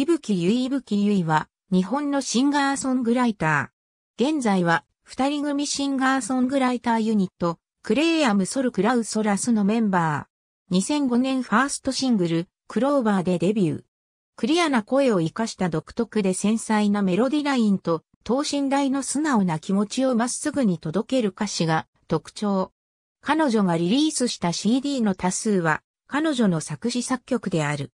伊吹ゆい伊吹ゆいは、日本のシンガーソングライター。現在は、二人組シンガーソングライターユニット、クレイアム・ソル・クラウソラスのメンバー。2005年ファーストシングル、クローバーでデビュー。クリアな声を活かした独特で繊細なメロディラインと、等身大の素直な気持ちをまっすぐに届ける歌詞が特徴。彼女がリリースした CD の多数は、彼女の作詞作曲である。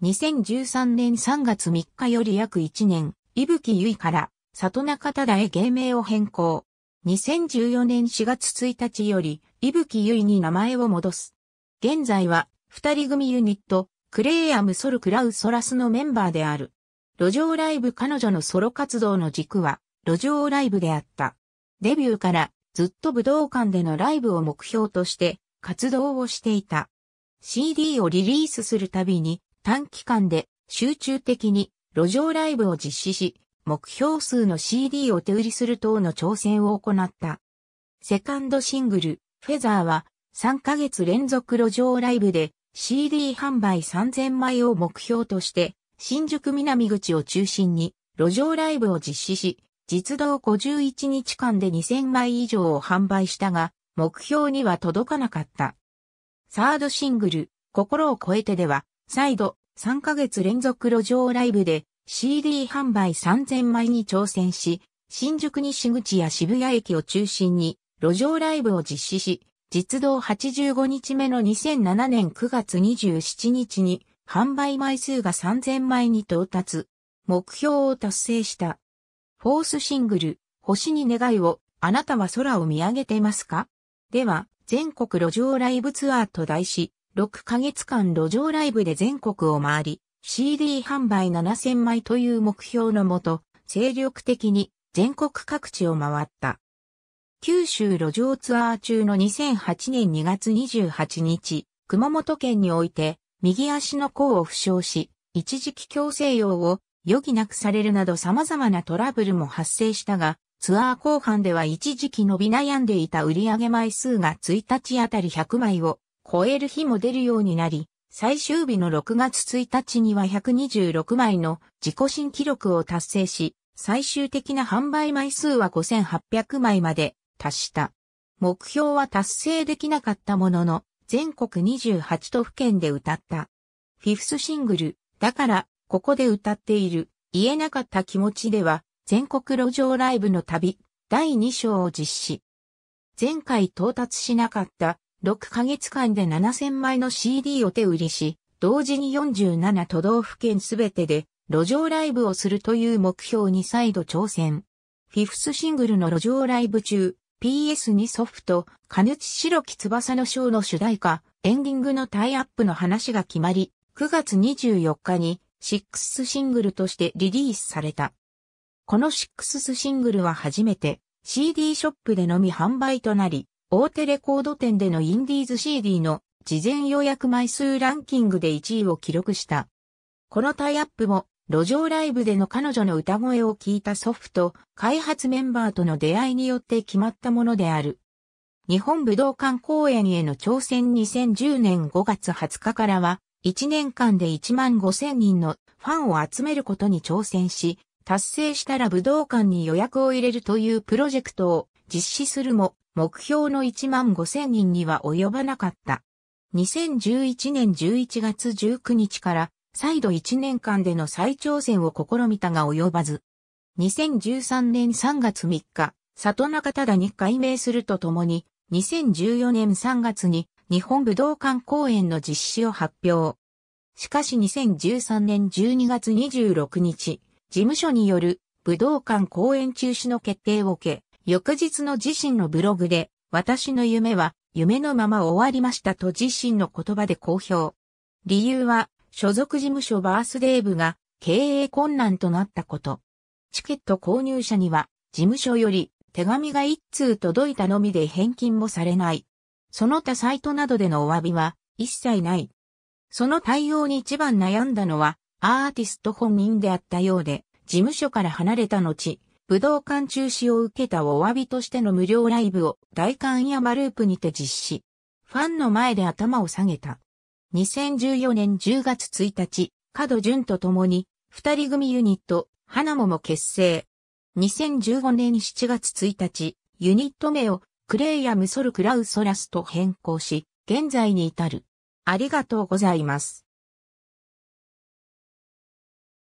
2013年3月3日より約1年、伊吹結衣から里中忠へ芸名を変更。2014年4月1日より、伊吹結衣に名前を戻す。現在は、二人組ユニット、クレイアム・ソル・クラウ・ソラスのメンバーである。路上ライブ彼女のソロ活動の軸は、路上ライブであった。デビューからずっと武道館でのライブを目標として活動をしていた。CD をリリースするたびに短期間で集中的に路上ライブを実施し、目標数の CD を手売りする等の挑戦を行った。セカンドシングル、フェザーは3ヶ月連続路上ライブで CD 販売3000枚を目標として新宿南口を中心に路上ライブを実施し、実動51日間で2000枚以上を販売したが、目標には届かなかった。サードシングル、心を超えてでは、再度、3ヶ月連続路上ライブで CD 販売3000枚に挑戦し、新宿西口や渋谷駅を中心に路上ライブを実施し、実動85日目の2007年9月27日に販売枚数が3000枚に到達。目標を達成した。フォースシングル、星に願いを、あなたは空を見上げてますかでは、全国路上ライブツアーと題し、6ヶ月間路上ライブで全国を回り、CD 販売7000枚という目標のもと、精力的に全国各地を回った。九州路上ツアー中の2008年2月28日、熊本県において、右足の甲を負傷し、一時期強制用を余儀なくされるなど様々なトラブルも発生したが、ツアー後半では一時期伸び悩んでいた売上枚数が1日あたり100枚を超える日も出るようになり、最終日の6月1日には126枚の自己新記録を達成し、最終的な販売枚数は5800枚まで達した。目標は達成できなかったものの、全国28都府県で歌った。フィフスシングル、だから、ここで歌っている、言えなかった気持ちでは、全国路上ライブの旅、第2章を実施。前回到達しなかった6ヶ月間で7000枚の CD を手売りし、同時に47都道府県すべてで路上ライブをするという目標に再度挑戦。フィフスシングルの路上ライブ中、PS2 ソフト、カ金内白木翼のショーの主題歌、エンディングのタイアップの話が決まり、9月24日に、シックスシングルとしてリリースされた。このシックスシングルは初めて CD ショップでのみ販売となり、大手レコード店でのインディーズ CD の事前予約枚数ランキングで1位を記録した。このタイアップも、路上ライブでの彼女の歌声を聞いたソフト、開発メンバーとの出会いによって決まったものである。日本武道館公演への挑戦2010年5月20日からは、1年間で1万5千人のファンを集めることに挑戦し、達成したら武道館に予約を入れるというプロジェクトを実施するも、目標の1万5千人には及ばなかった。2011年11月19日から再度1年間での再挑戦を試みたが及ばず、2013年3月3日、里中忠に改名するとともに、2014年3月に日本武道館公演の実施を発表。しかし2013年12月26日、事務所による武道館公演中止の決定を受け、翌日の自身のブログで、私の夢は夢のまま終わりましたと自身の言葉で公表。理由は、所属事務所バースデー部が経営困難となったこと。チケット購入者には、事務所より手紙が一通届いたのみで返金もされない。その他サイトなどでのお詫びは一切ない。その対応に一番悩んだのは、アーティスト本人であったようで、事務所から離れた後、武道館中止を受けたお詫びとしての無料ライブを大観山ループにて実施。ファンの前で頭を下げた。2014年10月1日、角淳と共に、二人組ユニット、花桃結成。2015年7月1日、ユニット名をクレイヤムソルクラウソラスと変更し、現在に至る。ありがとうございます。